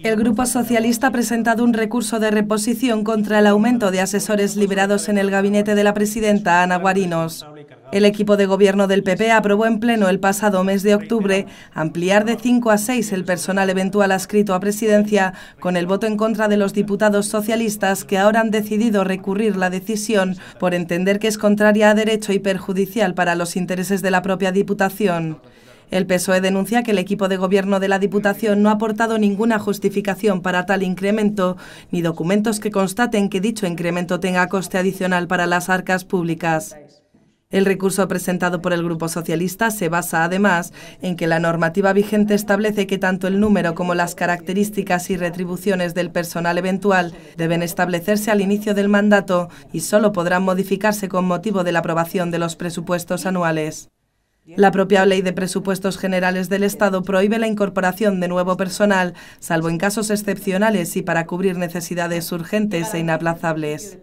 El Grupo Socialista ha presentado un recurso de reposición contra el aumento de asesores liberados en el gabinete de la presidenta Ana Guarinos. El equipo de gobierno del PP aprobó en pleno el pasado mes de octubre ampliar de 5 a 6 el personal eventual adscrito a presidencia con el voto en contra de los diputados socialistas que ahora han decidido recurrir la decisión por entender que es contraria a derecho y perjudicial para los intereses de la propia Diputación. El PSOE denuncia que el equipo de gobierno de la Diputación no ha aportado ninguna justificación para tal incremento, ni documentos que constaten que dicho incremento tenga coste adicional para las arcas públicas. El recurso presentado por el Grupo Socialista se basa, además, en que la normativa vigente establece que tanto el número como las características y retribuciones del personal eventual deben establecerse al inicio del mandato y solo podrán modificarse con motivo de la aprobación de los presupuestos anuales. La propia Ley de Presupuestos Generales del Estado prohíbe la incorporación de nuevo personal, salvo en casos excepcionales y para cubrir necesidades urgentes e inaplazables.